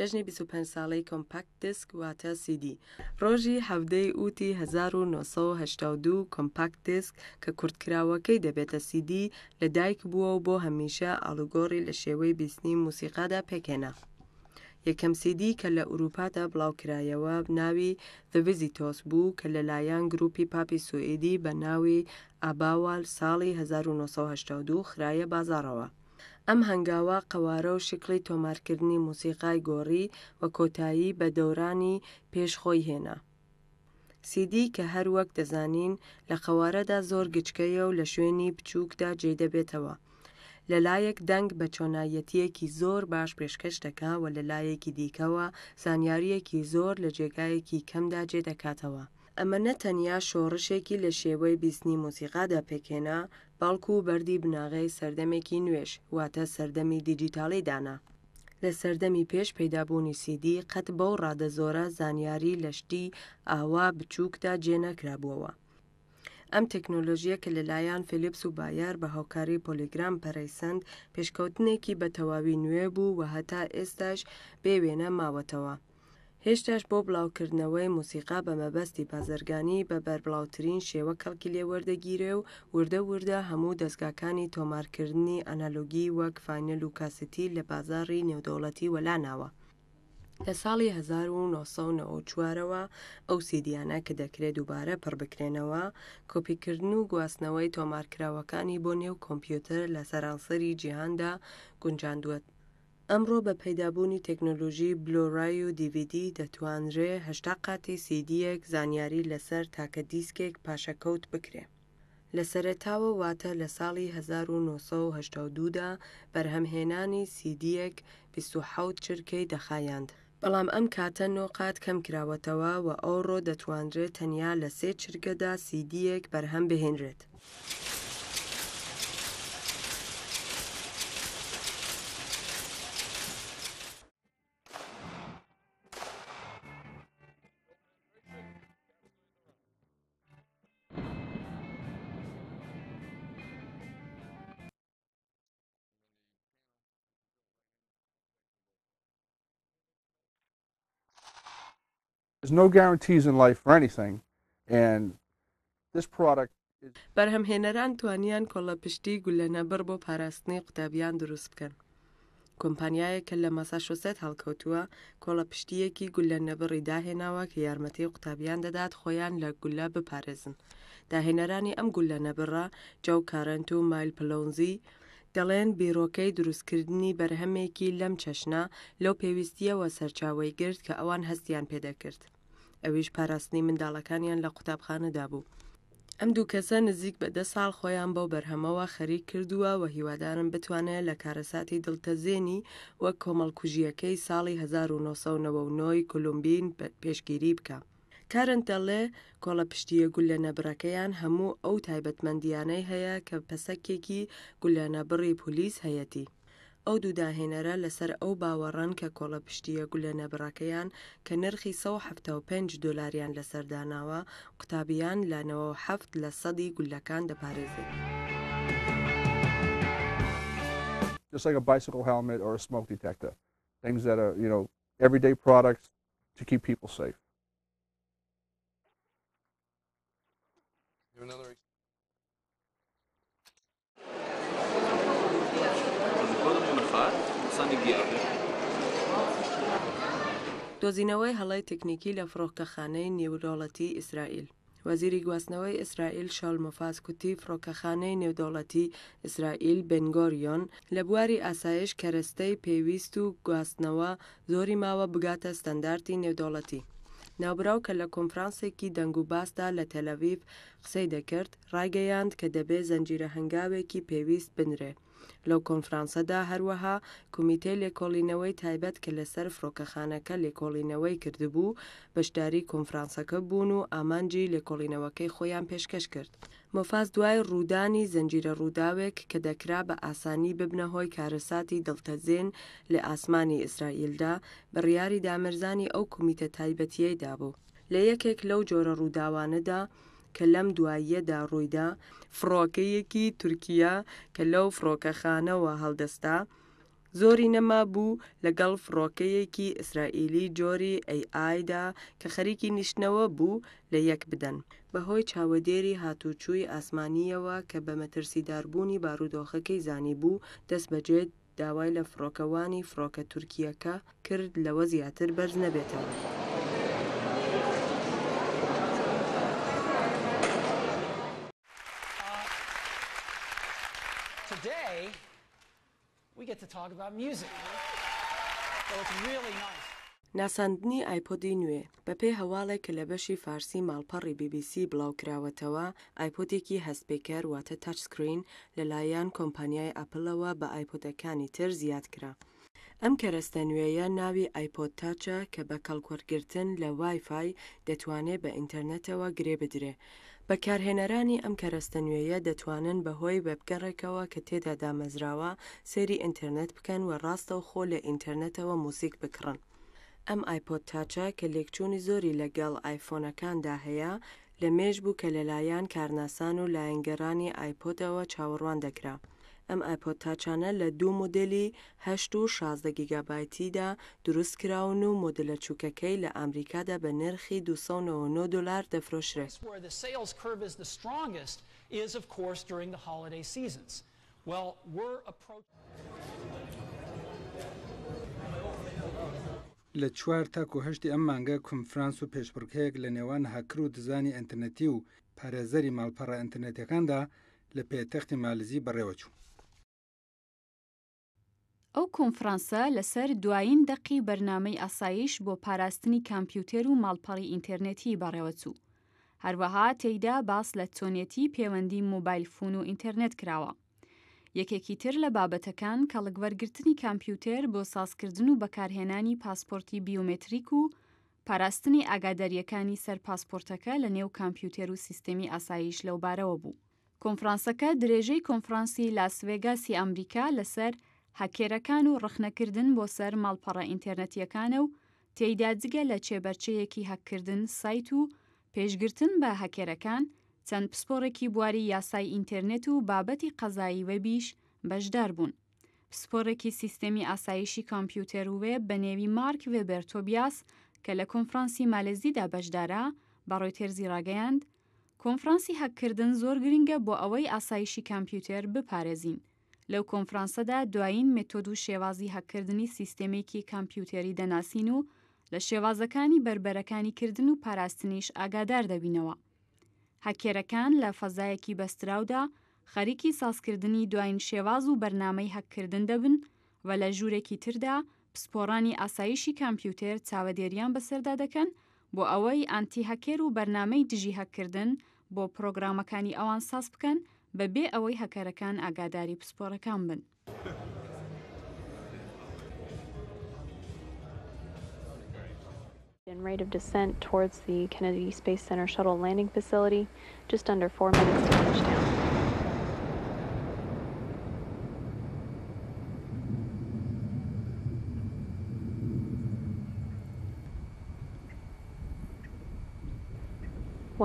جەژنی 25 ساڵەی کۆمپاکت دیسک واتە سیدی ڕۆژی هەفتەی ئوتی 1992 کۆمپاکت دیسک کە کورتکراوەکەی دەبێتە سیدی لە دایک بووە و بۆ هەمیشە ئالوگۆڕی لە شێوەی بیستنی موسیقادا پێکێنا. یەکەم سیدی کە لە ئوروپادا بڵاوکرایەوە ناوی دەڤزیتۆس بوو کە لەلایەن گروپی پاپی سوئیدی بە ناوی ئاباوال ساڵی 1992 خراە بازارەوە. ئەم هەنگاوە قەوارە و شکلی تۆمارکردنی موسیقای گۆڕی وە کۆتایی بە دەورانی پێشخۆی هێنا. سیدی کە هەرو وەک دەزانین لە قەوارەدا زۆر گچکەیە و لە شوێنی بچووکدا جێدەبێتەوە. لەلایەک دەنگ بە چۆنایەتیەکی زۆر باش پێشکەش دەکا و لەلایەکی دیکەوە زانیاریەکی زۆر لە جێگایەکی کەمدا جێدەکاتەوە. ئەمە نەتەنیا شۆڕشێکی لە شێوەی بیستنی مۆسیقادا پێکێنا باڵکو و بەردی بناغی سەردەمێکی نوێش واتە سەردەمی دیجیتاڵی دانا. لە سەردەمی پێش پەیدابوونی سیدی قەت بەو ڕادە زۆرە زانیاری لەشتی ئاوا بچووکدا جێنەکرابووەوە. ئەم تەکنۆلۆژیە کە لەلایەن فلیپس و بایار بە هاوکاری پۆلیگرام پەرەیسەند پێشکەوتنێکی بە تەواوی نوێ بوو و هەتا ئێستاش بێوێنە ماوەتەوە. هێشتاش بۆ بڵاوکردنەوەی موسیقا بە مەبەستی بازرگانی بە بەربڵاوترین شێوە کەڵکی لێ وەردەگیرێ و وردە وردە هەموو دەستگاکانی تۆمارکردنی ئەنالۆگی وەک فینل و کاستی لە بازاری نێودەوڵەتی وەلاناوە. لە ساڵی 1994ەوە ئەو سیدیانە کە دەکرێت دووبارە پڕ بکرێنەوە کۆپیکردن و گواستنەوەی تۆمارکراوەکانی بۆ نێو کۆمپیوتەر لە سەرانسەری جیهاندا گونجاندوێت ئەمڕۆ بە پەیدابوونی تەکنۆلۆژی بلۆڕای و دیVدی دەتوانرێ هەشتا قاتی سیدیەک زانیاری لەسەر تاکە دیسکێک پاشەکەوت بکرێ. لە سەرتاوە واتە لە ساڵی 1992دا بەرهەمهێنانی سیدیەک 26 چرکەی دەخایاند. بەڵام ئەم کاتە نۆقات کەم کراوەتەوە و ئەوڕۆ دەتوانرێت تەنیا لە سێ چرگەدا سیدیەک بەرهەم بهێنرێت. There's no guarantees in life for anything, and this product بەرهەمهێنەران توانیان کۆڵە پشتی گولەنەبەر بۆ پاراستنی قوتابیان دروست بکەن. کۆمپانیایە کە لە مەساشۆسەت هەڵکەوتووە کۆڵە پشتیەکی گولە نەبڕی داهێناوە کە یارمەتی قوتابیان دەدات خۆیان لە گولە بپارێزن. داهێنەرانی ئەم گولە نەبڕا جاو کارەنت و مایل پلۆنزی، دەڵێن بیرۆکەی دروستکردنی بەرهەمێکی لەم چەشنا لەو پێویستیەوە سەرچاوی گرت کە ئەوان هەستیان پێدەکرد. ئەویش پاراستنی منداڵەکانیان لە قوتابخانەدا بوو. ئەم دوو کەسە نزیک بە دە ساڵ خۆیان بەو بەرهەمەوە خەریک کردووە و هیوادارم بتوانێت لە کارەساتی دڵتەزێنی وەک کۆمەڵکوژیەکەی ساڵی 1990 کولومبین پێشگیری بکە. کارنتەڵێ کۆڵە پشتیە گولەنە بڕەکەیان هەموو ئەو تایبەتمەندیانەی هەیە کە پەسەکێکی گولەنە بڕی پولیس هەیەی. ئەو دوو داهێنەرە لەسەر ئەو باوەڕەن کە کۆڵە پشتیە گولە نەبڕەکەیان کە نرخی 1970 دلاریان لەسەرداناوە قوتابیان لانەوە هەفت لە سەدی گولەکان دەپارێزێت. Just like a bicycle helmet or a smoke detector, things that are, you know, everyday products to keep people safe. another سانی گیار دۆزینەوەی هەڵی تەکنیکی لە فڕۆکەخانەی نێودۆڵەتی ئیسرائیل وەزیری گواستنەوەی ئیسرائیل شالمەفاز کوتی فڕۆکەخانەی نێودۆڵەتی ئیسرائیل بنگۆریۆن لە بواری ئاسایش کەرەستەی پێویست و گواستنەوە زۆری ماوە بگاتە ستەندارتی نێودۆڵەتی. ناوبراو کە لە کۆنفرانسێکی دەنگ و باسدا لە تەلەویف قسەی دەکرد ڕایگەیاند کە دەبێت زەنجیرە هەنگاوێکی پێویست بنرێت. لەو کۆنفرانسەدا هەروەها کومیتێ لێکۆڵینەوەی تایبەت کە لەسەر فڕۆکەخانەکە لێکۆڵینەوەی کردبوو بەشداری کۆنفرانسەکە بوون و ئامانجی لێکۆڵینەوەکەی خۆیان پێشکەش کرد. مۆفاز دوای ڕوودانی زنجیرە ڕووداوێک کە دەکرا بە ئاسانی ببنە هۆی کارەساتی دڵتەزێن لە ئاسمانی ئیسرائیلدا بڕیاری دامەرزانی ئەو کومیتە تایبەتیەیدا بوو. لە یەکێک لەو جۆرە ڕووداوانەدا کە لەم دواییەدا ڕوویدا فڕۆکەیەکی تورکیا کە لەو فڕۆکەخانەوە هەڵدەستا، زۆری نەما بوو لەگەڵ فڕۆکەیەکی ئیسرائیلی جۆری ئەیئدا کە خەریکی نیشتنەوە بوو لە یەک بدەن بەهۆی چاوەدێری هاتوچووی ئاسمانیەوە کە بە مەترسیداربوونی بارودۆخەکەی زانی بوو دەست بەجێت داوای لە فڕۆکەوانی فڕۆکە تورکیەکە کرد لەوە زیاتر بەرز نەبێتەوە. get to talk about music. So it's really nice. ناساندنی ئایپۆدی نوێ بەپێی هەواڵێک کە لە بەشی فارسی ماڵپەڕی BBC بڵاوکراوەتەوە ئایپۆتێکی هەستپێکەر واتە تاچسکرین لەلایەن کۆمپانیای ئەپلەوە بە ئایپۆتەکانی تر زیاد کرا. ئەم کەرەستە نوێیە ناوی ئایپۆتاچە کە بە کەڵکوەرگرتن لە وایفای دەتوانێت بە ئینتەرنێتەوە گرێ بدرێ بەکارهێنەرانی ئەم کەرەستە نوێیە دەتوانن بەهۆی وێبگەڕێکەوە کە تێدا دامەزراوە سێری ئینتەرنێت بکەن و ڕاستەوخۆ لە ئینتەرنێتەوە موزیک بکڕن. ئەم ئایپۆت تاچە کە لێکچوونی زۆری لەگەڵ ئایفۆنەکاندا هەیە لە مێژ بوو کە لەلایەن کارناسان و لایەنگەرانی ئایپۆتەوە چاوەڕوان دەکرا. ئەم ئایپۆت تاچانە لە دوو مۆدلی هەشت و 16 گیگابایتیدا دروست کراون و مۆدلە چووکەکەی لە ئامریکادا بە نرخی 290 دلار دەفرۆشرێت. Well, we're لە چوار تاکو هەشتی ئەم مانگە کنفرانس و پێشبڕکەیەک لە نێوان هەکر و دزانی ئەتەنەتی و پارێزەری ماڵپەڕە ئەتەنەتەکاندا لە پێتەختی مالزی بەڕێوەچوو. ئەو کۆنفرانسە لەسەر دوایین دەقی بەرنامەی ئاسایش بۆ پاراستنی کامپیوتەر و ماڵپەڕی ئینتەرنێتی بەڕێوەچوو. هەروەها تێیدا باس لە چۆنێتی پەیوەندی مۆبایلفون و ئینتەرنێت کراوە. یەکێکی تر لە بابەتەکان کە لەگوەرگرتنی کامپیوتەر بۆ سازکردن و بەکارهێنانی پاسپۆرتی بیومتریک و پاراستنی ئاگاداریەکانی سەر پاسپۆرتەکە لە نێو کامپیوتەر و سیستەمی ئاسایش لەو بارەوە بوو. کۆنفرانسەکە درێژەی کۆنفرانسی لاسوێگاسی ئەمریکا لەسەر هەکێرەکان و ڕخنەکردن بۆ سەر ماڵپەڕە ئینتەرنەتیەکانە و تێیدا جگە لە چێبەرچەیەکی هەکردن سایت و پێشگرتن بە هەکێرەکان چەند پسپۆرێکی بواری یاسای ئینتەرنێت و بابەتی قەزایی وەبیش بەشدار بوون. پسپۆرێکی سیستەمی ئاسایشی کامپیوتەر و وێب بە نێوی مارک وێبەرتۆبیاس کە لە کۆنفرانسی مالێزیدا بەشدارە بەڕۆی تێرزی ڕاگەیاند، کۆنفرانسی هەکردن زۆر گرنگە بۆ ئەوەی ئاسایشی کامپیوتەر بپارێزین. لەو کۆنفرانسەدا دوایین مێتۆد و شێوازی هەکردنی سیستەمێکی کامپیوتەری دەناسین و لە شێوازەکانی بربەرەکانی کردن و پاراستنیش ئاگادار دەبینەوە. هەکێرەکان لە فەزایەکی بەستراودا خەریکی سازکردنی دوایین شێواز و بەرنمەی هەککردن دەبن و لە ژوورێکی تردا پسپۆڕانی ئاسایشی کامپیوتەر چاوەدێریان بەسەردا دەکەن بۆ ئەوەی ئانتی هەکێر و بەرنمەی دژی هەکردن بۆ پرۆگرامەکانی ئەوان ساز بکەن بەبێ بن. rate of descent towards the Kennedy Space Center shuttle landing facility, just under four minutes to touchdown.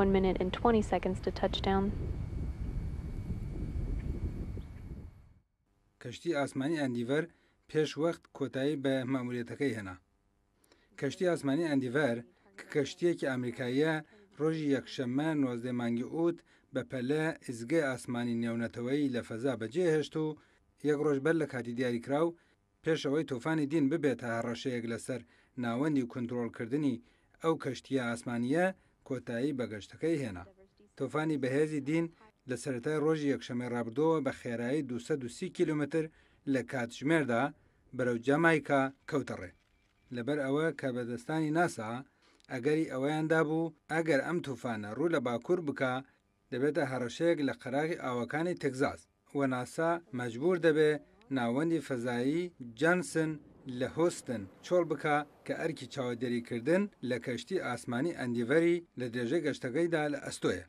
One minute and 20 seconds to touchdown. کەشتی ئاسمانی ئەندیڤەر پێشوەخت کۆتایی بە ماموریەتەکەی هێنا. کەشتی ئاسمانی ئەندیڤەر کە کەشتیەکی ئەمریکاییە ڕۆژی یەکشەممە نۆزدە مانگی ئووت بە پەلە ئزگای ئاسمانی نێونەتەوەی لە فەزا بەجێهێشت و یەک ڕۆژ بەر لە کاتی دیاریکرااو پێشەوەی تۆفانی دین ببێتە ڕەشەیەک لەسەر ناوەندی کونتترۆلکردنی ئەو کەشتیە ئاسمانیە کۆتایی بەگەشتەکەی هێنا. تۆفانی بەهێزی دین لە سەرای ڕۆژی یەکشەمە ڕابردۆوە بە خێرایی 230 کیلومتر لە کاتژمێردا بەرەو جەمایکا کەوتەڕێ لەبەر ئەوە کە بەدەستانی ناسا ئەگەری ئەوەیاندا بوو ئەگەر ئەم توفانە ڕوو لە باکوور بکە دەبێتە هەڕەشەیەک لە قەراغی ئاوەکانی تگزاس و ناسا مەجبور دەبێ ناوەندی فەزایی جانسن لە هۆستن چۆڵ بکە کە ئەرکی چاوەدەریکردن لە کەشتی ئاسمانی ئەندیڤەری لە درێژەی گەشتەکەیدا لە ئەستۆیە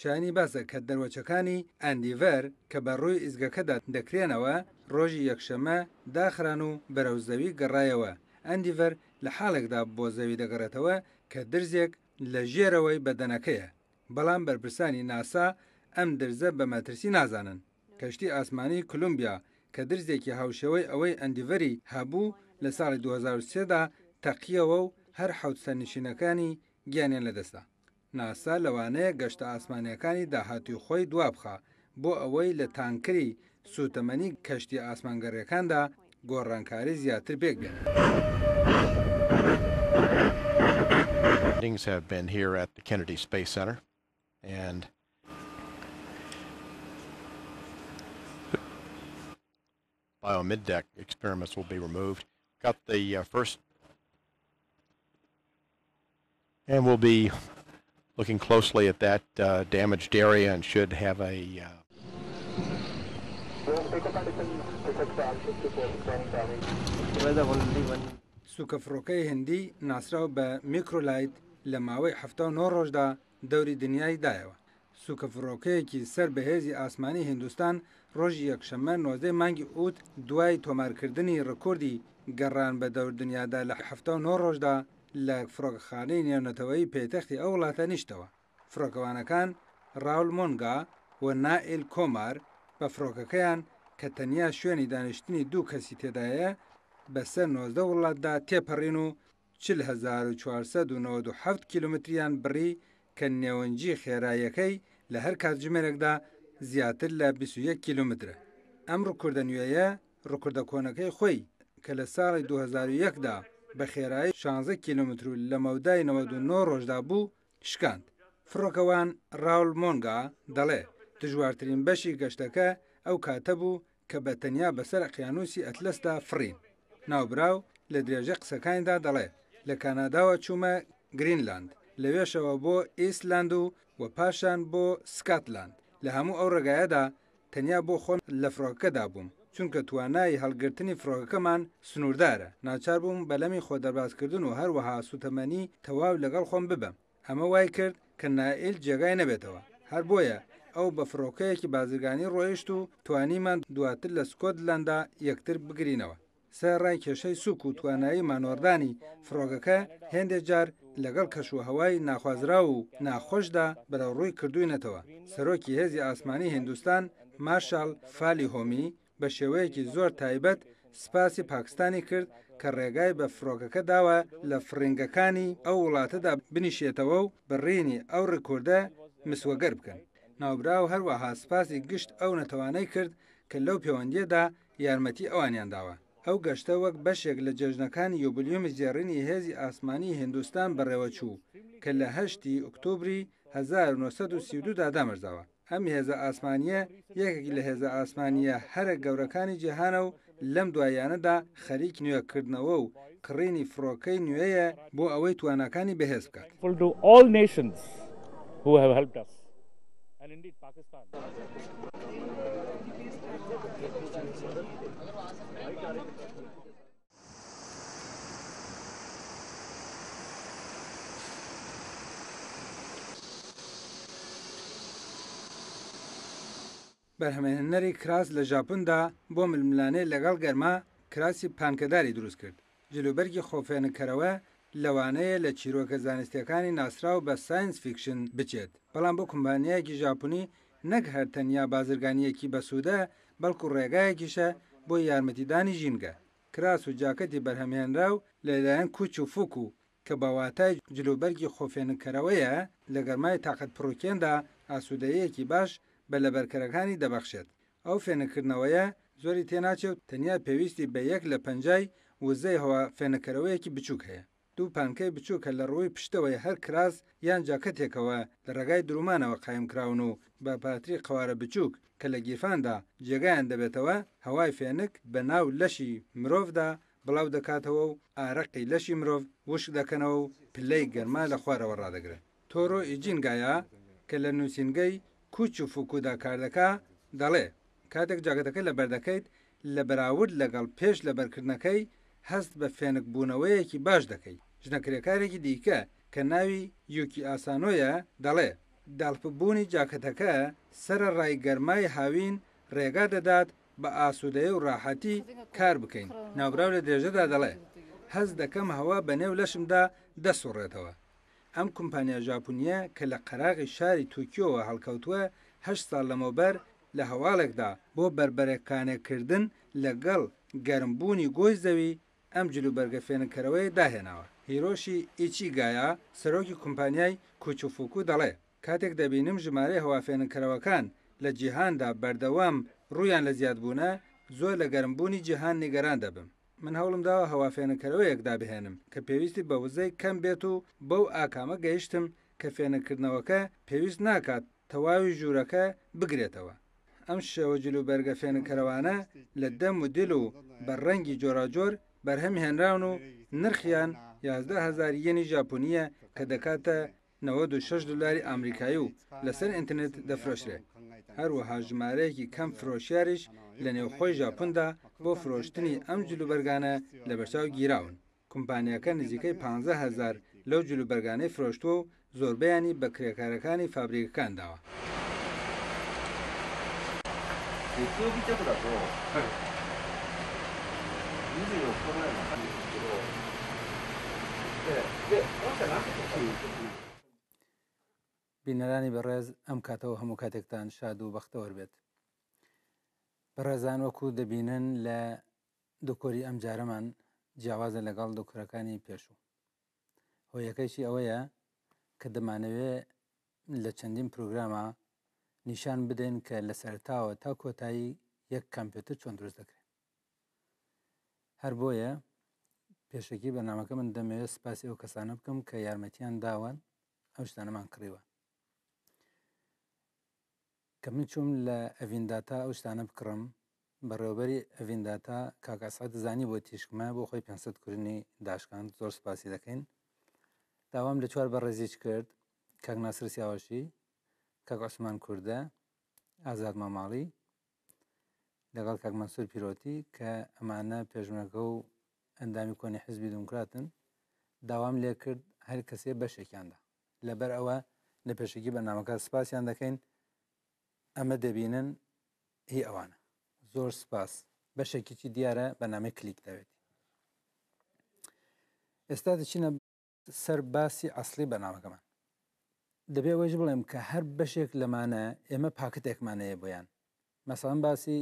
شانی باسە کە دەروەچەکانی ئەندیڤەر کە بە ڕووی ئیزگەکەدا دەکرێنەوە ڕۆژی یەکشەمە داخران و بەرەو زەوی گەڕایەوە ئەندیڤەر لە حالێکدا بۆ زەوی دەگەڕێتەوە کە درزێک لە ژێرەوەی بەدەنەکەیە بەڵام بەرپرسانی ناسا ئەم درزە بە مەترسی نازانن کەشتی ئاسمانی کولومبیا کە درزێکی هاوشەوەی ئەوەی ئەندیڤەری هەبوو لە ساڵی 2023دا تەقیەوە و هەر حوتسەرنشینەکانی گیانیان لەدەستا ناسا لەوانەیە گەشتە ئاسمانیەکانی داهاتی خۆی دوابخە بۆ ئەوەی لە تانکری سوتەمەنی کەشتی ئاسمانگەڕیەکاندا گۆڕانکاری زیاتر بێک بێن. Meetings have been here at the Kennedy Space Center, and bio middeck experiments will be removed. Got the uh, first, and we'll be looking closely at that uh, damaged area and should have a uh, سوکە فڕۆکەی هەندی ناسرااو بە میکرۆلایت لە ماوەی هەفتا نۆ ڕۆژدا دەوری دنیای دایەوە سوکە فڕۆکەیەکی سەر بەهێزی ئاسمانی هندستان ڕۆژی یەکشەمە نۆزەی مانگی ئووت دوای تۆمارکردنی ڕکۆردی گەڕان بە دەور دنیادا لە هەفتا نۆ ڕۆژدا لە فرۆکخانەی نێونەتەوەی پێتەختی ئەو وڵاتە نیشتەوە فرۆکەوانەکان راول مۆنگا و نائل کۆمار بە فرۆکەکەیان کە تەنیا شوێنی دانیشتنی دوو کەسی تێدایە بەسەر 90 وڵاتدا تێپەڕین و 1970 کیلومتریان بڕی کە نێوەنجی خێراییەکەی لە هەر کاتژمێرێکدا زیاتر لە 21 کیلومترە ئەم ڕکردە نوێیە ڕکردە کۆنەکەی خۆی کە لە ساڵی 2001دا بە خێرایی 16 کیلومتر لە مەودای 99 ڕۆژدا بوو شکاند. فرۆکەوان راول مۆنگا دەڵێ دژوارترین بەشی گەشتەکە ئەو کاتە بوو کە بە تەنیا بەسەر قیانوسی ئەتلەسدا فرین. ناوبراو لە درێژە قسەکانیدا دەڵێ لە کاناداوە چوومە گرینلاند لەوێشەوە بۆ ئیسلاند و و پاشان بۆ سکاتلاند لە هەموو ئەو ڕێگایەدا تەنیا بۆ خۆن لە فرۆکەدا بووم چونکە توانای هەلگرتنی فرۆگەکەمان سنووردارە ناچار بووم بەلەمی خۆدەبازکردن و هەروەها سوتەمەنی تەواو لەگەڵ خۆم ببەم ئەمە وای کرد کە نائل جێگای نەبێتەوە هەر بۆیە ئەو بە فرۆکەیەکی بازرگانی ڕۆیشت و توانیمان دواتر لە سکۆتلندا یەکتر بگرینەوە سەرڕای کێشەی سوک و توانایی مانۆردانی فرۆگەکە هێندێک جار لەگەڵ کەشوهوای ناخوازرا و ناخۆشدا بەرەڕووی کردوینەتەوە سەرۆکی هێزی ئاسمانی هندستان مارشال فالی هۆمی بە شێوەیەکی زۆر تایبەت سپاسی پاکستانی کرد کە ڕێگای بە فرۆکەکە داوە لە فرنگەکانی ئەو وڵاتەدا بنیشێتەوە و بڕێنی ئەو ڕکوردە مسوەگەر بکەن. ناوبراو هەروەها سپاسی گشت ئەو نەتەوانەی کرد کە لەو پەیوەندیەدا یارمەتی ئەوانیان داوە. ئەو گەشتە وەک بەشێک لە جێژنەکانی یوبلیومی جێڕینی هێزی ئاسمانی هندستان بەڕێوە چوو کە لە هەشتی ئۆکتۆبری 1932 دا دامەرزاوە. ئەم هێزە ئاسمانیە یەکێکی لە هێزە ئاسمانیە هەرە گەورەکانی جیهانە و لەم دوایانەدا خەریک نوێکردنەوە و کڕینی فڕۆکەی نوێیە بۆ ئەوەی توانەکانی بەهێز بکات. Pakistan. بەرهەمهێنەری کراس لە ژاپندا بۆ ململانێ لەگەڵ گەرما کراسی پانکەداری دروست کرد جلوبەرگی خۆفێنکەرەوە لەوانەیە لە چیرۆکە زانستیەکانی ناسراو بە ساینس فیکشن بچێت بەڵام بۆ کمپانیایەکی ژاپنی نەک هەر تەنیا بازرگانیەکی بەسوودە بەڵکو ڕێگایەکیشە بۆ یارمەتیدانی ژینگە کراس و جاکەتی بەرهەمێنراو لەلایەن کوچ و فوکو کە بەواتای جلوبەرگی خۆفێنکەرەوەیە لە گەرمای تااقەت پرۆکێندا ئاسوودەیەکی باش بە لەبەرکەرەکانی دەبەخشێت ئەو فێنەکردنەوەیە زۆری تێناچێت تەنیا پێویستی بە یەک لە پەنجای وزەی هەوا فێنەکەرەوەیەکی بچووک هەیە دوو پانکەی بچووکە لە ڕووی پشتەوەی هەر کراس یان جاکەتێکەوە لە ڕێگای درومانەوە قایم کراون و بە پاتری قوارە بچووک کە لە گیرفاندا جێگایان دەبێتەوە هەوای فێنک بە ناو لەشی مرۆڤدا بڵاو دەکاتەوە و ئارەقی لەشی مرۆڤ وش دەکەنەوە و پلەی گەرما لە خوارەوە ڕدەگرێت تۆڕۆ ئیجینگایە کە لە نووسنگەی کوچ و فکودا کاردەکە دەڵێ کاتێک جاگەتەکە لە بەردەکەیت لە بەراورد لەگەڵ پێش لە بەرکردنەکەی هەست بە فێنک بوونەوەیەکی باش دەکەیت ژنەکرێکارێکی دیکە کە ناوی یوکی ئاسانۆیە دەڵێ داڵپبوونی جاکەتەکە سرە ڕای گەرمای هاوین ڕێگا دەدات بە ئاسوودەیە و ڕاحەتی کار بکەین ناوراو لە درێژەدا دەڵێ هەز دەکەم هەوا بە نێو لەشمدا دەسوڕێتەوە ئەم کۆمپانیا ژاپونیە کە لە قەراغی شاری تۆکیۆوە هەڵکەوتووە هە ساڵ لەمەوبەر لە هەواڵێکدا بۆ بربەرەکانەکردن لەگەڵ گەرمبوونی گۆی زەوی ئەم جلوبەرگە فێنکەرەوەی داهێناوە هیرۆشی ئیچی گایە سەرۆکی کۆمپانیای کوچفوکو دەڵێ کاتێک دەبینم ژمارە هەوافێنکەرەوەکان لە جیهاندا بەردەوام ڕویان لە زیادبوونە زۆر لە گەرمبوونی جیهان نیگەران دەبم من هەوڵم داوە هەوافێنەکەرەوەیەکدا بهێنم کە پێویستی بە وزەی کەم بێت و بەو ئاکامە گەیشتم کە فێنەکردنەوەکە پێویست ناکات تەواوی ژوورەکە بگرێتەوە. ئەم شێوە جللو بەرگە فێنکەرەوانە لە دەم و دل و بە ڕەنگی جۆراجۆر بەرهەم هێنراون و نرخیان 110هزار یەنی ژاپۆنیە کە دەکاتە 96 دلاری ئامریکایی و لەسەر ئینترنت دەفرۆشرێ هەروەها ژمارەیەکی کەم فرۆشیارش لە نێوخۆی ژاپندا بۆ فرۆشتنی ئەم جلوبەرگانە لە بەرچاو گیراون کمپانیەکە نزیکەی 15هزار لەو جلوبەرگانەی فرۆشتوە و زۆربیانی بە کرێکارەکانی فابریکەکان داوە. بینەرانی بەڕێز ئەم کاتەوە هەموو کاتێکتان شاد و بەختەوە بێت. بەڕێزان وەکو دەبینن لە دکۆری ئەم جارەمان جیاوازە لەگەڵ دکورەکانی پێشوو هۆیەکەیشی ئەوەیە کە دەمانەوێت لە چەندین پروگرامە نیشان بدەین کە لە سەرتاوە تا کۆتایی یەک کامپیوتر چۆن دروست دەکرێت هەر بۆیە پێشکی بەنامەکە من دەمەوێت سپاسی ئەو کەسانە بکەم کە یارمەتیان داوان ئەو شتانەمان کڕیوە کە من چوم لە ئەڤینداتا ئەو شتانە بکڕم بەڕێوبەری ئەڤینداتا کاکاسات زانی بۆ تیشکمە بۆ خۆی 500 کورنی داشکان زۆر سپاسی دەکەین داوام لە چوار بە ڕێزیج کرد کاک ناسر سیاوەشی کاک عوسمان کووردە ئازاد ماماڵی لەگەڵ کاک مەسوور پیرۆتی کە ئەمانە پێشمەکە و ئەندامی کۆنی حزبی دموکراتن داوام لێ کرد هەر کەسێ بەشێکیاندا لەبەر ئەوە لە پێشێکی بەنامەکە سپاسیان دەکەین ئەمە دەبینن هی ئەوانە زۆر سپاس بەشێکیی دیارە بەنامە کلیک دەوێتی ئێستا دەچینە سەر باسی ئەسلی بەنامەکەمان دەبێ وەژ بڵێم کە هەر بەشێک لەمانە ئێمە پاکتێکمانەیە بۆیان مەسان باسی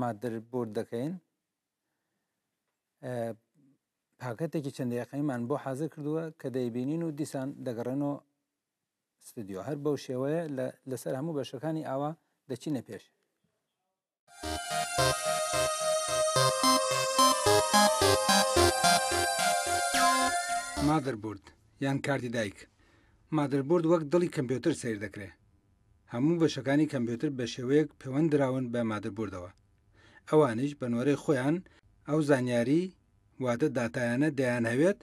مادر بۆر دەکەین پاکەتێکی چەندەیەقەیمان بۆ حاضر کردووە کە دەیبینین و دیسان دەگەڕێنەوە ستدیو هەر بەو شێوەیە لەسەر هەموو بەشەکانی ئاوا دەچینە پێش. مادربرد یان کارتی دایک مادربرد وەک دڵی کەمپیوتر سیر دەکرێت هەموو بەشەکانی کەمپیوتر بە شێوەیەک پەیوەندراون بە مادربوردەوە ئەوانش بەنوەرەی خۆیان ئەو زانیاری واتە داتایانە دەیان هەوێت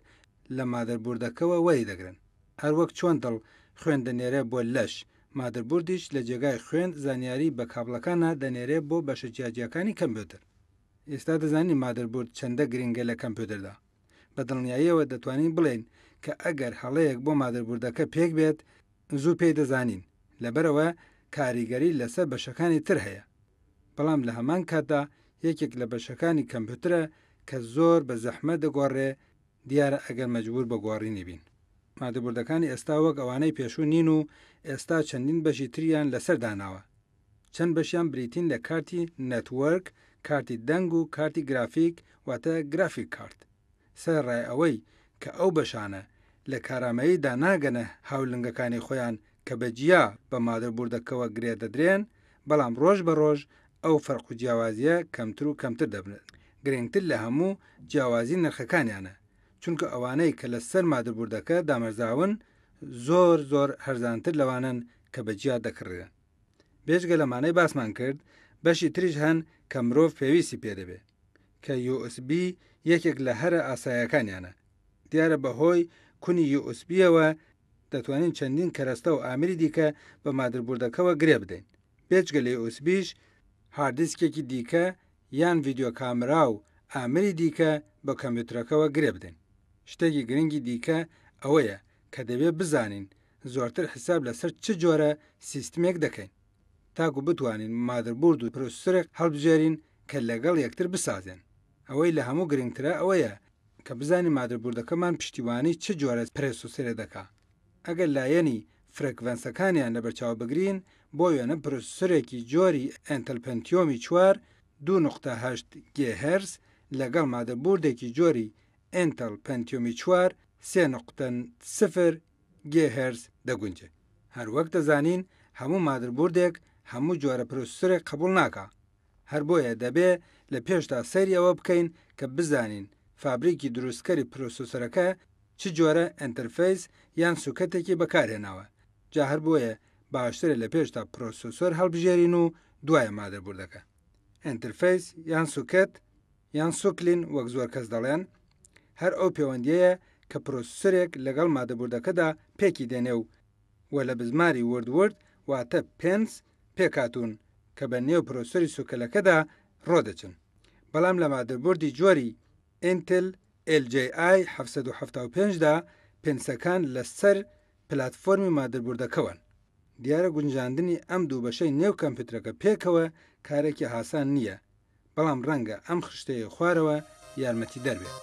لە مادربوردەکەەوە وەری دەگرن هەر وەک چۆن دڵ خوێندەنێرە بۆ لەش مادربوردیش لە جێگای خوێن زانیاری بە کابلەکانە دەنێرێ بۆ بەشەجیاجیەکانی کەمپیوتەر ئێستا دەزانی مادربورد چەندە گرنگە لە کەمپیوتەردا بە دڵنیاییەوە دەتوانین بڵێن کە ئەگەر هەڵەیەک بۆ مادربوردەکە پێک بێت زوو پێی دەزانین لەبەرەوە کاریگەری لەسەر بەشەکانی تر هەیە بەڵام لە هەمان کاتدا یەکێک لە بەشەکانی کەمپیوترە کە زۆر بە زەحمە دەگۆڕێ دیارە ئەگەر مەجبور بە گۆڕینی بین مادەبوردەکانی ئێستا وەک ئەوانەی پێشوو نین و ئێستا چەندین بەشی تریان لەسەرداناوە چەند بەشیان بریتین لە کارتی نەتوەرک کارتی دەنگ و کارتی گرافیک واتە گرافیک کارت سەر ڕای ئەوەی کە ئەو بەشانە لە کارامەییدا ناگەنە هاولنگەکانی خۆیان کە بەجیا بە مادەبوردەکەوە گرێ دەدرێن بەڵام ڕۆژ بە ڕۆژ ئەو فەرق و جیاوازیە کەمتر و کەمتر دەبنێت گرنگتر لە هەموو جیاوازی نرخەکانیانە چونکە ئەوانەی کە لە سەر مادەبوردەکە دامەرزاون زۆر زۆر هەرزانتر لەوانن کە بەجیا دەکڕێ. بێژگە لەمانەی باسمان کرد بەشی تریش هەن کە مرۆڤ پێویستی پێدەبێ کە USB یەکێک لە هەرە ئاسایەکانیانە دیارە بەهۆی کونی USBیەوە دەتوانین چەندین کەرەستە و ئامری دیکە بە مادربوردەکەەوە گرێ بدەین پێچگە لە USBش هاردیسکێکی دیکە یان ڤیددیو کامرا و ئامری دیکە بە کەمپیوتەکەەوە گرێ بدەین شتێکی گرنگی دیکە ئەوەیە کە دەبێت بزانین زۆرتر حساب لەسەر چ جۆرە سیستمێک دەکەین تاکو بتوانین مادربورد و پرۆسرێک هەڵبژێرین کە لەگەڵ یەکتر بسازێن ئەوەی لە هەموو گرنگترە ئەوەیە کە بزانین مادربوردەکەمان پشتیوانی چ جۆرە پرێسوسرێ دەکا ئەگەر لایەنی فرکڤەنسەکانیان لە بەرچاو بگرین بۆ وێنە پرۆسرێکی جۆری ئەتەلپەنتیۆمی چوار 2.8 گهرس لەگەڵ مادەبوردێکی جۆری ئەتەل پەنتیۆمی چوار سێ نقطەن سفر گێهرز دەگونجێ هەروەک دەزانین هەموو مادربوردێک هەموو جۆرە پرۆسسرێک قبول ناکە هەر بۆیە دەبێ لە پێشدا سەری ئەوە بکەین کە بزانین فابریکی دروستکەری پرۆسسەرەکە چ جۆرە ئەتەرفیس یان سوکەتێکی بەکارێناوە جا هەر بۆیە باشترە لە پێشتا پرۆسسۆر هەڵبژێرین و دوایە مادربوردەکە ئەتەرفیس یان سوکەت یان سوکلین وەک زۆر کەس دەڵێن هەر ئەو پەیوەندیەیە کە پرۆسسرێک لەگەڵ مادەبوردەکەدا پێکی دێنێ و وە لە بزماری وردورد واتە پێنس پێکاتون کە بە نێو پرۆسری سوکەلەکەدا ڕۆدەچن بەڵام لە مادەبوردی جۆری ئینتل LJI 1970 دا پێنسەکان لەسەر پلتفۆمی مادەبوردەکەون دیارە گونجاندنی ئەم دوو بەشەی نێو کەمپیوتەکە پێکەوە کارێکی هاسان نییە بەڵام ڕەنگە ئەم خشتەیە خوارەوە یارمەتی دەربێت.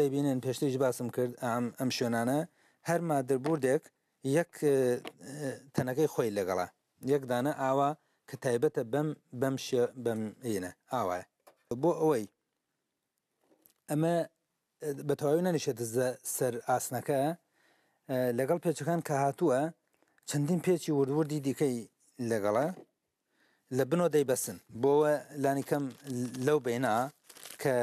دەیبینن پێشتیش باسم کرد ئەم ئەم شوێنانە هەر مادربوردێک یەک تەنەکەی خۆی لەگەڵە یەک دانە ئاوا کە تایبەتە بەم بەم بەمینە ئاوایە بۆ ئەوەی ئەمە بەتەواوی نەنیشێتە سەر ئاسنەکە لەگەڵ پێچەکان کە هاتووە چەندین پێچی وردوردی دیکەی لەگەڵە لە بنۆ دەیبەسن بۆە لانیکەم لەو بێنا کە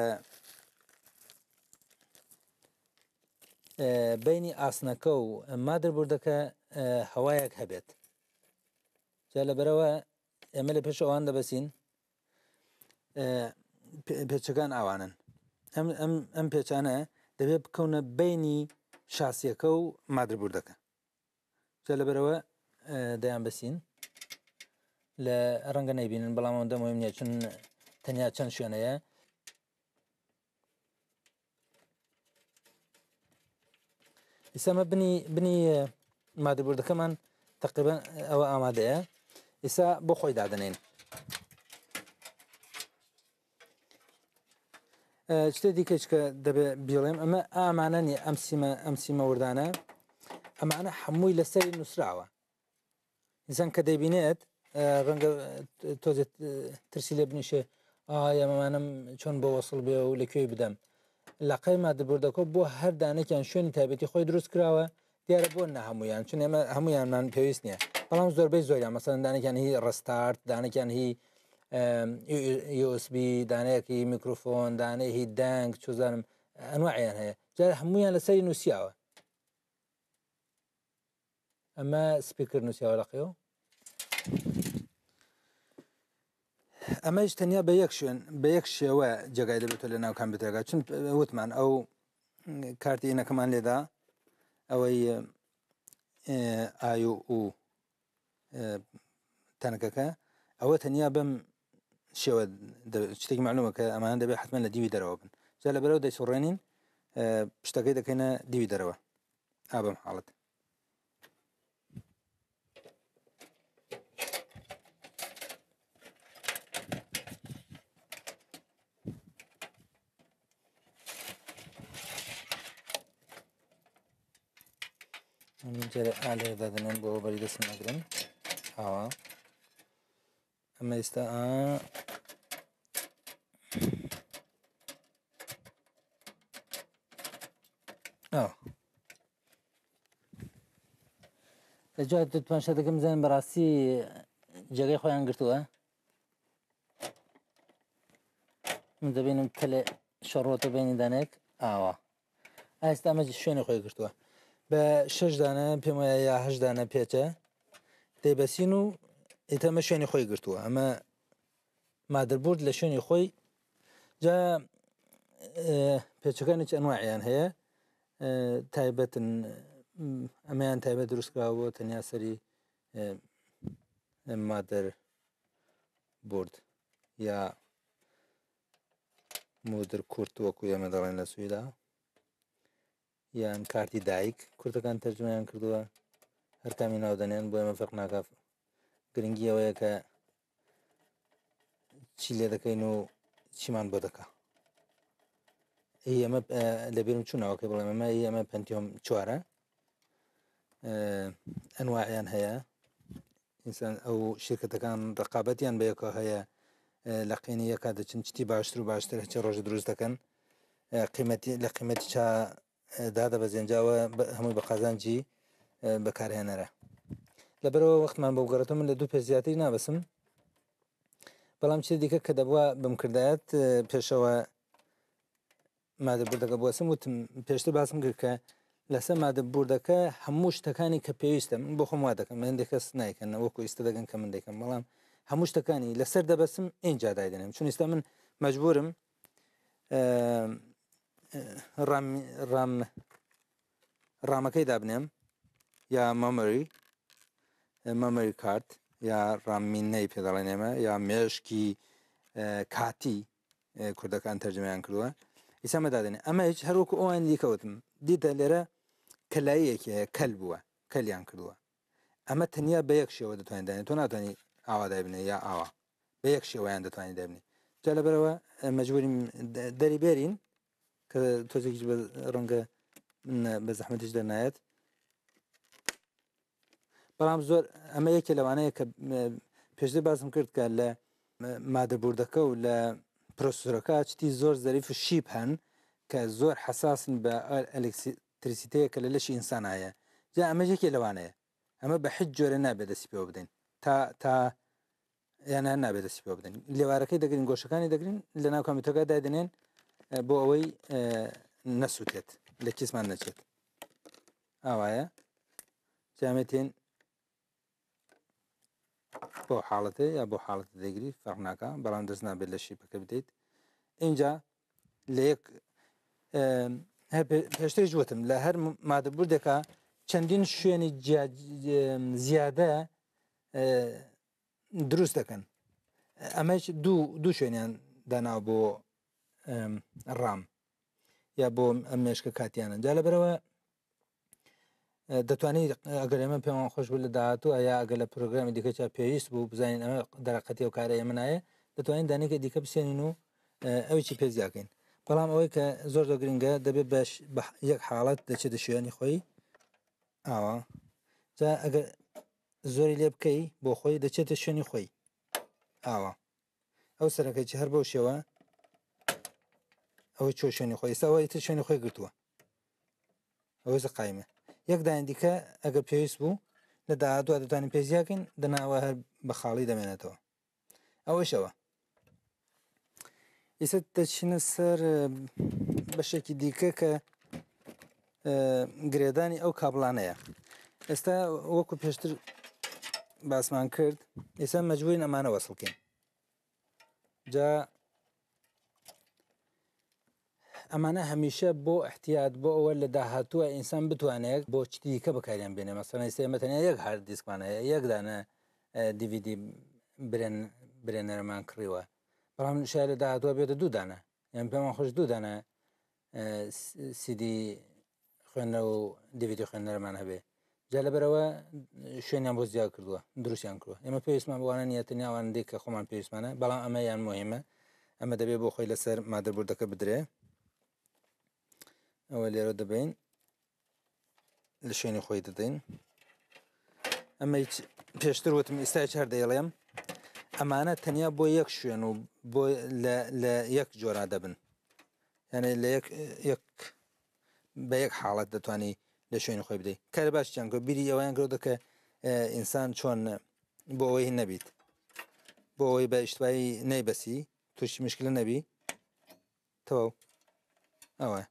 بینی ئاسنەکە و مادربوردەکە هەوایەک هەبێت جا لە بەرەوە ئێمە لە پێش ئەوان دەبەسین پێچەکان ئاوانن ئەم پێچانە دەبێت بکەونە بینی شاسیەکە و مادربوردەکە جا لە بەرەوە دەیان بەسین لە ڕەنگە نەیبینن بەڵام ئەوەندە مهم نیە چون تەنیا چەند شوێنەیە ئیسامە بنی بنی مادەبوردەکەمان تقریبا ئەوە ئامادەیە ئیسا بۆ خۆی دادنێن شتێ دیکەچ کە دەبێت بیڵێم ئەمە ئامانەنی ئەم سیمە ئەم سیمە وردانە ئەمانە هەمووی لەسەری نووسراوە ئینسان کە دەبینێت ڕەنگە تۆزێت ترسی لێ بنیشێ ئایا مەمانم چۆن بۆ وەسڵ بێ و لەکوێی بدەم لە قەیما دەبوردەکە بۆ هەردانێکیان شوێنی تایبەتی خۆی دروست کراوە دیارە بۆ نە هەمویان چون ئێمە هەمویانمان پێویست نییە بەڵام زۆربەی زۆریان مەسەن دانێکیان هی ڕستارت دانێکیان هی USB دانەیەکی میکروفۆن دانەیەهی دەنگ چزانم ئەنوعیان هەیە جار هەمویان لەسەری نووسیاوە ئەمە سپیکر نووسیاوە لەقیەوە ئەمەش تەنیا بە یەک شوێن بە یەک شێوە جگای دەبێتە لە ناوکان بتێگا چون وتمان ئەو کارتی ئینەکەمان لێدا ئەوەی ئایو و تەنکەکە ئەوە تەنیا بم شێوە شتێک معلومە کە ئەمان دەبێت حتممە لە دیوی دەرەوە بن جا لە بەرەو دەیسوڕێنین پشتەکەی دەکەینە دیوی دەرەوە ئابم حاڵت جێرە ئالێدا دەنێن بۆ بەری دەسم نەگرن ئاوا ئەمە ئێستا لەجا پاشە دەکەم زانین بەڕاستی جێگەی خۆیان گرتووە من دەبینم تەلێ شەڕۆتە بینی دانێک ئاوە ئاستا مەجی شوێنی خۆی گرتووە بە شەشدانە پێم وایە یا هەشدانە پێچە دەیبەسین و ئێتەمە شوێنی خۆی گرتووە ئەمە مادربورد لە شوێنی خۆی جا پێچەکانی ئەنواعیان هەیە تایبەتن ئەمەیان تایبەت دروستکراوە تەنیا سەری مادر برد یا مدر کورت وەکو ئێمە دەڵێن لە سویدا یان کارتی دایک کورتەکان تەرجمایان کردووە هەرتامی ناودەنێن بۆ ئێمە فەق ناکاف گرنگی ئەوەیە کە چی لێ دەکەین و چیمان بۆ دەکا ئێمە لەبیرم چوونەوەکە بڵێ ئەمە ئەمە پنتیۆم چوارە ئەنواعیان هەیە ئینسان ئەو شرکتەکان ڕقابەتیان بەیەکە هەیە لە قینی یەکا دەچن چتی باشتر و باشتر هەچە ڕۆژ دروست دەکەن قیمەتی لە قیمەتی چا دادە بە زێنجاوە هەمووی بە قازانجی بەکارهێنەرە لەبەرەوە وەختمان بۆ گەڕێتەوە من لە دوو پێ زیاتری نابسم بەڵام چ دیکە کە دەبووە بم کردایەت پێشەوە مادەبوردەکە بۆسم وتم پێشتر باسم کرد کە لەسەر مادەبوردەکە هەموو شتەکانی کە پێویستە من بۆ خۆم وا دەکەم من دەکەس نایکەن وەکو ئیستا دەگەن کە من دەکەم بەڵام هەموو شتەکانی لەسەر دەبسم ئینجا دایدەنم چون ئیستا من مەجبورم ڕام ڕامەکەی دابنێم یا مەمەری مەمەری کارت یا ڕامینەی پێداڵێنێمە یا مێشکی کاتی کوردەکان تەرجمیان کردووە ئیسامە دادنێ ئەمە هیچ هروك ئەوان ان دیدە لێرە کەلاییەکی هەیە کەل بووە کەلیان کردووە ئەمە تەنیا بە یەک شێوە دەتوانین تۆ ناتوانانی ئاوا دابنێ یا ئاوا بە یەک شێوەیان دەتوانانی دەبنی جا لەبەرەوە مەجبوریم دەری بێرین کە تۆزێکیش بە ڕەنگە بە زەحمەتش دەنایەت بەڵام زۆر ئەمە یەکێ لەوانەیە کە پێشتر باسم کرد کە لە مادەبوردەکە و لە پرۆسورەکە چتی زۆر زەریف و شیب هەن کە زۆر حساسن بە ئەلکتریسیتەیە کە لە لەشی ئینسانایە جا ئەمەژێکی لەوانەیە ئەمە بە حج جۆرە نابێت دەستی پێوە بدەین تا تا یانە نابێت دەستی پێ بدەین لێوارەکەی دەگرین گۆشەکانی دەگرین لە ناو کامپیوتەکە دادنێن بۆ ئەوەی نەسووتێت لە کیسمان نەچێت ئاوایە جامێتێن بۆ حاڵەتە یا بۆ حاڵەت دەگری فەقناکە بەڵام دەست نابێت لە شیپەکە بدەیت اینجا لە یەک پێشتەی جوتم لە هەر مادەبوردێکە چەندین شوێنی زیادە دروست دەکەن ئەمەش دوو دوو شوێنیان داناو بۆ ڕام یا بۆ ئەم مێشکە کاتیانە جا لە بەرەوە دەتوانانی ئەگەر ئەمە پێوان خۆش بوو لە داهاتوو ئەیا ئەگەر لە پرۆگرامی دیکەچ پێویست بوو بزانین ئەمە دەرەقەتی و کارە ئێمەایە دەتوانین دانێکە دیکە بسێنین و ئەوی چی پێزیاکەین بەڵام ئەوەی کە زۆر دە گرنگە دەبێت بەش یەک حاڵەت دەچێت دە شوێنی خۆی ئاوا جا ئەگەر زۆری لێ بکەی بۆ خۆی دەچێتە شوێنی خۆی ئاوا ئەو سەرەکەی هەر بەو شێوە ئەوە چۆ شوێنی خۆی ئێستاەوە تر شوێنی خۆی گرتووە ئەوە زە قایمە یەکدایان دیکە ئەگەر پێویست بوو لە داهاتوە دەتوانین پێزیاکەین دەناوە هەر بە خاڵی دەمێنێتەوە ئەوەشەوە ئیسە دەچینە سەر بەشێکی دیکە کە گرێدانی ئەو کابلانەیە ئێستا وەکو پێشتر باسمان کرد ئێستا مەجبوری ئەمانە وەسڵکەین جا ئەمانە هەمیشە بۆ احتیات بۆ ئەوە لە داهاتووە ئینسان بتوانێت بۆ چتیکە بەکاریان بێنێ مەسەی سێمەتەنە یەک هەر دیسکمانەیە یەکدانە دیVD برێن برێنەرمان کڕیوە بەڵام شە لە داهاتوە بێتە دوودانە یان پێمان خوش دوودانە سیدی خوێنە و دیVD خوێنەرمان هەبێ جا لەبەرەوە شوێنیان بۆ زیاد کردووە دروستیان کردوە ئێمە پێویستمان بوانە نیەتە ناوان دیکە خۆمان پێویستمانە بەڵام ئەمە یان مهمە ئەمە دەبێت بۆ خۆی لەسەر مادەبوردەکە بدرێ ئەوە لێرە دەبین لە شوێنی خۆی دەدەین ئەمە پێشتر وتم ئێستای چار دەیڵێم ئەمانە تەنیا بۆ یەک شوێن و بۆ لە یەک جۆرا دەبن یعنی لە یەک بە یەک حاڵەت دەتوانانی لە شوێنی خۆی بدەیت کار باش چیانکە بیری ئەویان گرۆ دەکە ئینسان چۆن بۆ ئەوەی نەبیت بۆ ئەوی بە یشتایی نەیبەسی تووشی مشکلە نەبی تەواو ئەوە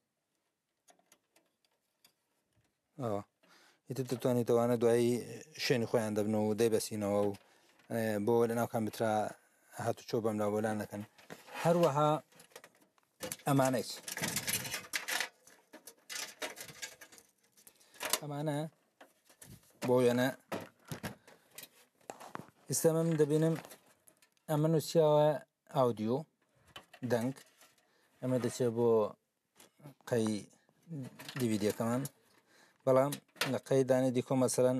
ئیتر دەتوانێتوانە دوایی شوێنی خۆیان دەبن و دەیبەسینەوە و بۆ لە ناوکان بترا هاتو چۆ بەم لا بۆلان دەکەن هەروەها ئەمانەیت ئەمانە بۆ وێنە ئێستا من دەبینم ئەمە نووسیاوە ئاودیۆ دەنگ ئەمە دەچێت بۆ قەی دیویدەکەمان بەڵام لە قەیدانی دیکۆ مەسەرەن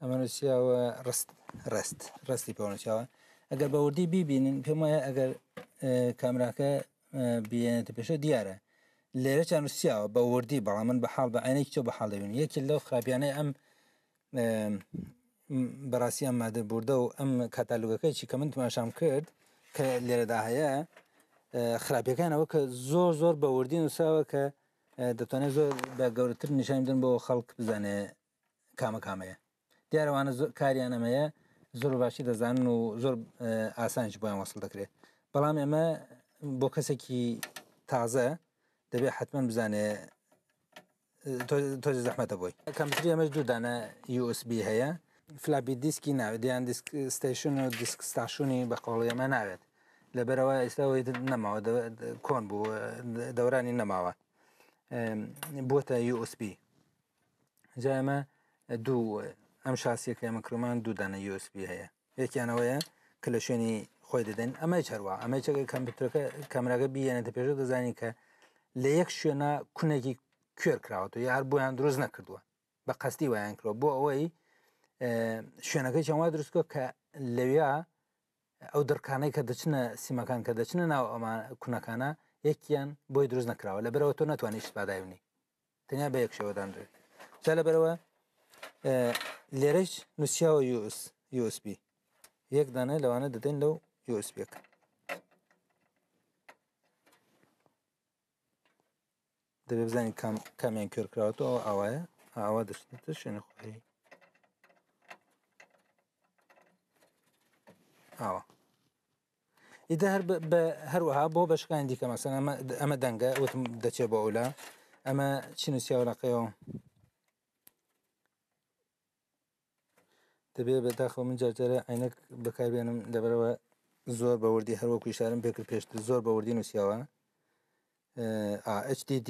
ئەمەنووسیاوە ڕست ڕست ڕستی پێنووسیاوە ئەگەر بە وردی بیبینن پێم وایە ئەگەر کامراکە بێنێتە پێشە دیارە لێرە چانووسیاوە بە وردی بەڵام من بە حاڵ بە عینێک تۆ بە حاڵەوین یەکی لەو خراپیانەی ئەم بەڕاستی ئەم مادە بوردە و ئەم کاتالوگەکەی چی کە من تماشام کرد کە لێرەدا هەیە خراپەکانەوە کە زۆر زۆر بەوردین وساوە کە دەتوانێت زۆر بە گەورەتر نیشاندن بۆ خەڵک بزانێ کامە کامەیە دیارەوانە کاریانەمەیە زۆر باشی دەزانن و زۆر ئاسانش بۆیان وەسڵ دەکرێت بەڵام ئێمە بۆ کەسێکی تازە دەبێت حتمما بزانێ تۆ زەحمەتە بۆی کەمتری ئەمەش دوودانە USB هەیە فلابی دیسکی ناوێت دییان دیسک ستیشن و دیسک ستاشونی بە قۆڵیەمە ناوێت لەبەرەوە ئێستاەوەی نەماوە کۆن بوو دەورانی نەماوە بۆتە USB جامە دوو ئەم شاسیەکە ئەمە کڕمان دوودانە USB هەیە یەکیانەوەیە کە لە شوێنی خۆی دەدەین ئەمە چڕوا ئەمە چەکە کەمپیوتەکە کەمراگە بیەنێتە پێشە دەزانی کە لە یەک شوێنە کوونێکی کوێر کراوەەوە یا هەر بۆیان دروست نەکردووە بە قستی وایان کرۆ بۆ ئەوەی شوێنەکە چەوا دروستکە کە لەویا ئەو دەرکانەی کە دەچنە سیمەکان کە دەچنە ناو ئەمە کوونەکانە یەکیان بۆی دروست نکراوە لە برەوە تۆ ناتوانانی شتپاداونی تەنیا بە یەک شێوەدانرێت جا لە بەرەوە لێرەش نووسیاوە یوس USB یەک دانە لەوانە دەدەین لەو یوسبەکە دەبێ بزانین کامیان کوێرکراوەەوە ئەوە ئاوا دەشتێتە شوێنە خۆی ئاوە ئیدا هەر بە هەروەها بۆ بەشکان دیکە مەسەن ئەمە دەنگە وتم دەچێت بە ئەولا ئەمە چین و سیاوەقەوە دەبێ بەداخەوە من جارجارە عینەک بەکاربێنم دەبەرەوە زۆر بەوردی هەروەکو شارم پێکر پێشتر زۆر بەوردی نووسیاوە HDD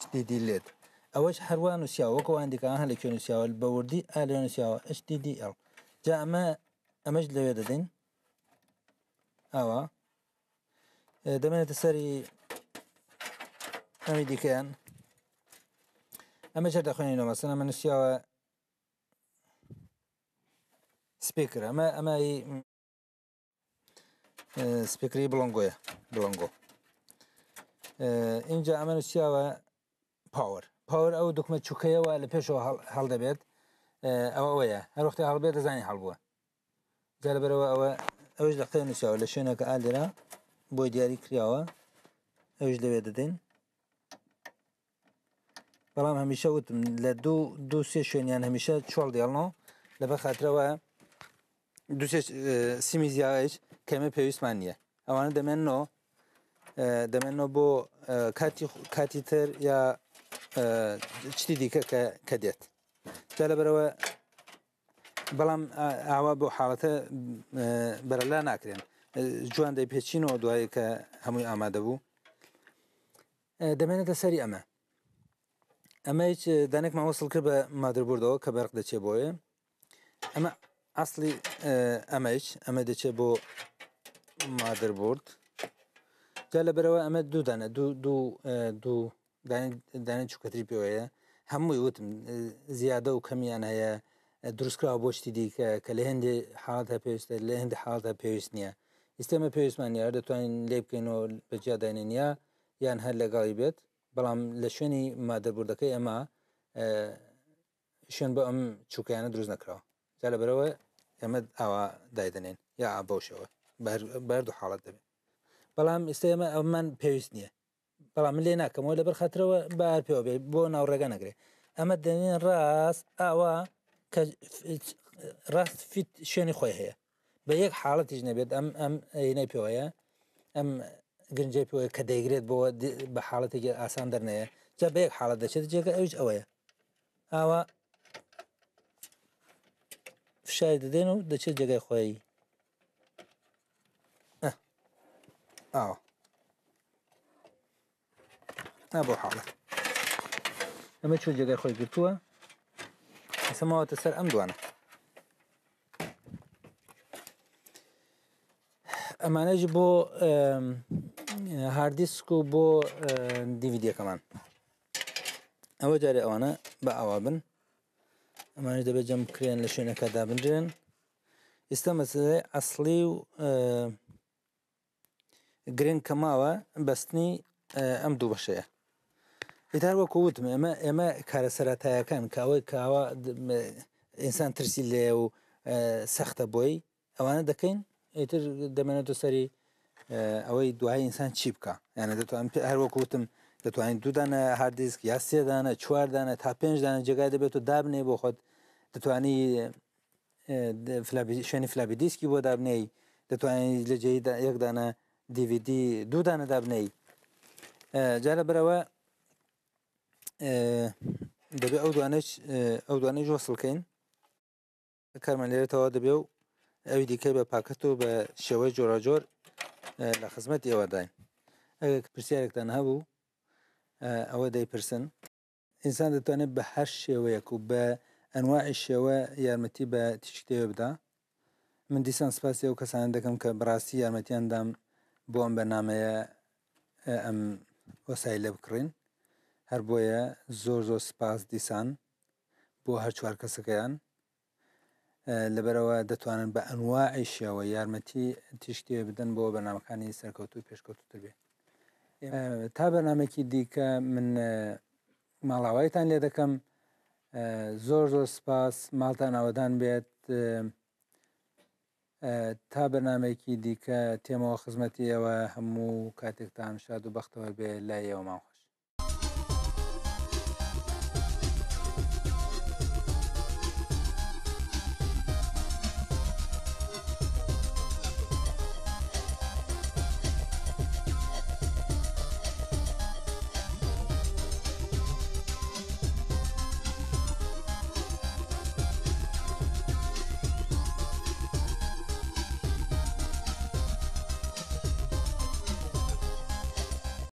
HDD لێت ئەوەش هەروان نووسیاوە وەکوان دیکە هە لە کوێنوسیاوە بەوردی ئالێنوسیاوە HDDL جا ئەمە ئەمەش لەوێ دەدەین ئەوە دەمێنێتە سەری ئەوی دیکەیان ئەمە چەر دەخوێنینەوە سنە من نووسیاوە سپیکر ئەمە ئەمە سپیکری بڵنگۆیە بڵنگۆ اینجا ئەمە نووسیاوە پاوەر پاوەر ئەو دکمە چووکەیەوە لە پێشەوە هەڵ دەبێت ئەوە ئەوەیە هەروختی هەڵبێت دەزانی هەڵبووە جاربەرەوە ئەوە ئەوش لەختە نووسراوە لە شوێنەکە ئالێرا بۆی دیاری کراوە ئەوش لەوێ دەدەین بەڵام هەمیشە وتم لە دوو دو سێ شوێنیان هەمیشە چۆڵ دێڵنەوە لە بە خاترەوە دو سیمی زیایش کەمە پێویستمان نییە ئەوانە دەمێنەوە دەمێنەوە بۆ کاتی کاتی تر یا چی دیکە کە دێت جا لەبەرەوە بەڵام ئاوا بۆ حاڵەتە بەرەلا ناکرێن جوان دەی پێچینەوە دوایی کە هەمووی ئامادە بوو دەمێنێتە سەری ئەمە ئەمە هیچ دانێک ماوەسڵ کرد بە مادربوردەوە کە بەرق دەچێ بۆیە ئەمە ئەاصلی ئەمەش ئەمە دەچێت بۆ مادربورد جا لەبەرەوە ئەمە دوو دانە دوو دانێت چوکەتری پێوەیە هەمووی وتم زیادە و کەمیان هەیە دروستکرا بۆشتی دیکە کە لە هەندی حالات هە پێویستە لە هەندی حالدا پێویست نییە ئیسێمە پێویستمان یار دەتوانین لێ بکەینەوە بەجیادانین یا یان هەر لەگەڵی بێت بەڵام لە شوێنی مادەبوردەکەی ئەمە شوێن بە ئەم چووکیانە دروست نکراوە جا لە بەرەوە ئەمە ئاوا دایدنێن یا ئابوشەوە بەردوو حاڵت دەبێت بەڵام ئێمە ئەومان پێویست نییە بەڵام لێ ناکەمەوە لەبەر خەترەوە بار پێوە بێ بۆ ناوڕێگە نەگرێ ئەمە دەنین ڕاست ئاوا کە ڕاست فیت شوێنی خۆی هەیە بە یەک حاڵەتیش نەبێت ئەم ئەم عینەی پێوەیە ئەم گرنجێ پێوەیە کە دەیگرێت بەوە بە حاڵەتێکی ئاسان دەرنەیە جا بە یەک حاڵەت دەچێت جێگە ئەوش ئەوەیە ئاوا فشای دەدەێن و دەچێت جێگای خۆی ئاوە نبوو حاڵەت ئەمە چۆ جێگای خۆی گرتووە سماوەتە سەر ئەم دوانە ئەمانەژ بۆ هاردیسک و بۆ دیویدیەکەمان ئەوە جارێ ئەوانە بە ئاوا بن ئەمانش دەبێت جەم کرێن لە شوێنەکەدا بنجێن ئێستا مەسێ ئەسلی و گرنگ کەماوە بەستنی ئەم دوو بەشەیە ئیدار وەکووتم ئێمە ئێمە کارە سەتایەکان کاوەی کاوە ئینسان ترسی لێ و سەختە بۆی ئەوانە دەکەین ئیتر دەمێنێتە سەری ئەوەی دوای ئینسان چی بکە یانە دەتوان هەروەکوتم دەتوانین دوودانە هاردیسک یا سێدانە چواردانە تا پێنجدانە جگای دەبێت و دابنێ بۆ خۆت دەتوانی شوێنی فلابی دیسکی بۆ دابنەی دەتوانین لەجێ یەکدانە دیVD دوودانە دابنەی جارە برەوە دەبێت ئەو دوانش ئەو دوانەی جۆسڵکەین کارمان لێرێتەوە دەبێ و ئەوی دیکەی بە پاکەت و بە شێوەی جۆراجۆر لە خزمەت ئێوەداین ئەگە پرسیارێکتان هەبوو ئەوە دەیپرسن ئینسان دەتوانێت بە هەر شێوەیەک و بە ئەنواعی شێوە یارمەتی بە تیشتێوە بدا من دیسان سپاسی ئەو کەسان دەکەم کە بڕاستی یارمەتیاندام بۆ ئەم بەنامەیە ئەم وەسای لە بکڕین هەر بۆیە زۆر زۆر سپاس دیسان بۆ هەر چوار کەسەکەیان لەبەرەوە دەتوانن بە ئەنوا عیشەوە یارمەتی تیشتێ بدەن بۆ بەنامەکانی سەرکەوت و پێشکەوتتر بێ تا بەنامێکی دیکە من ماڵاوایتان لێ دەکەم زۆر زۆر سپاس ماڵتان ئاوەدان بێت تا بەنامێکی دیکە تێمەوە خزمەتی ئەوە هەموو کاتێکتان شاد و بەختەوە بێ لای ئێوەمان